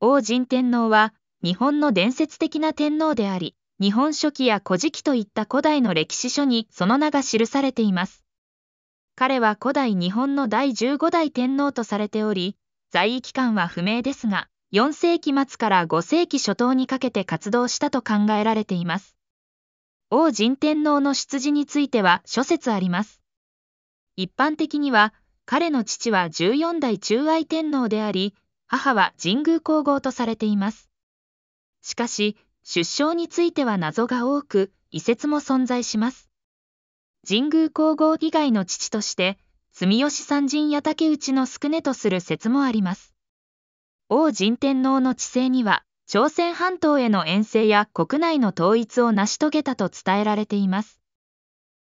王神天皇は、日本の伝説的な天皇であり、日本書紀や古事記といった古代の歴史書にその名が記されています。彼は古代日本の第15代天皇とされており、在位期間は不明ですが、4世紀末から5世紀初頭にかけて活動したと考えられています。王神天皇の出自については諸説あります。一般的には、彼の父は14代中愛天皇であり、母は神宮皇后とされています。しかし、出生については謎が多く、遺説も存在します。神宮皇后以外の父として、住吉三神や竹内の宿根とする説もあります。王神天皇の治世には、朝鮮半島への遠征や国内の統一を成し遂げたと伝えられています。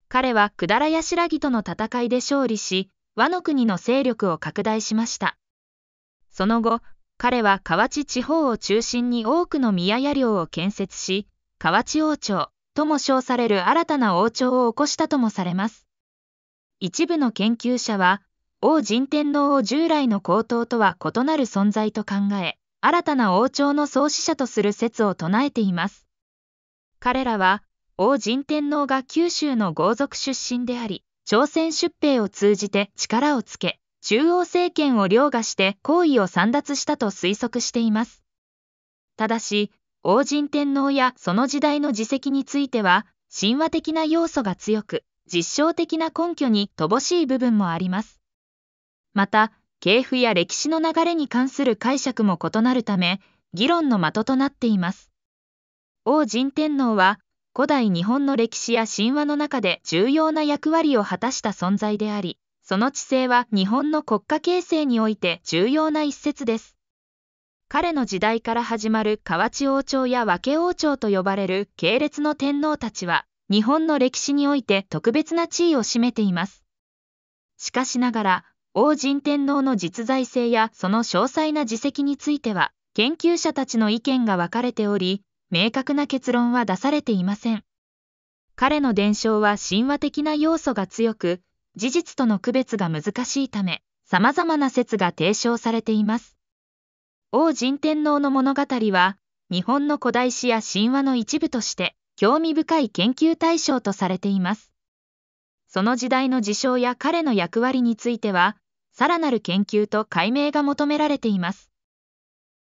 彼は百済や白木との戦いで勝利し、和の国の勢力を拡大しました。その後、彼は河内地方を中心に多くの宮屋領を建設し、河内王朝とも称される新たな王朝を起こしたともされます。一部の研究者は、王神天皇を従来の皇統とは異なる存在と考え、新たな王朝の創始者とする説を唱えています。彼らは、王神天皇が九州の豪族出身であり、朝鮮出兵を通じて力をつけ、中央政権を凌駕して行為を散奪したと推測しています。ただし、王神天皇やその時代の自責については、神話的な要素が強く、実証的な根拠に乏しい部分もあります。また、系譜や歴史の流れに関する解釈も異なるため、議論の的となっています。王神天皇は、古代日本の歴史や神話の中で重要な役割を果たした存在であり、その知性は日本の国家形成において重要な一節です。彼の時代から始まる河内王朝や和家王朝と呼ばれる系列の天皇たちは、日本の歴史において特別な地位を占めています。しかしながら、王神天皇の実在性やその詳細な事績については、研究者たちの意見が分かれており、明確な結論は出されていません。彼の伝承は神話的な要素が強く、事実との区別が難しいため、様々な説が提唱されています。王神天皇の物語は、日本の古代史や神話の一部として、興味深い研究対象とされています。その時代の事象や彼の役割については、さらなる研究と解明が求められています。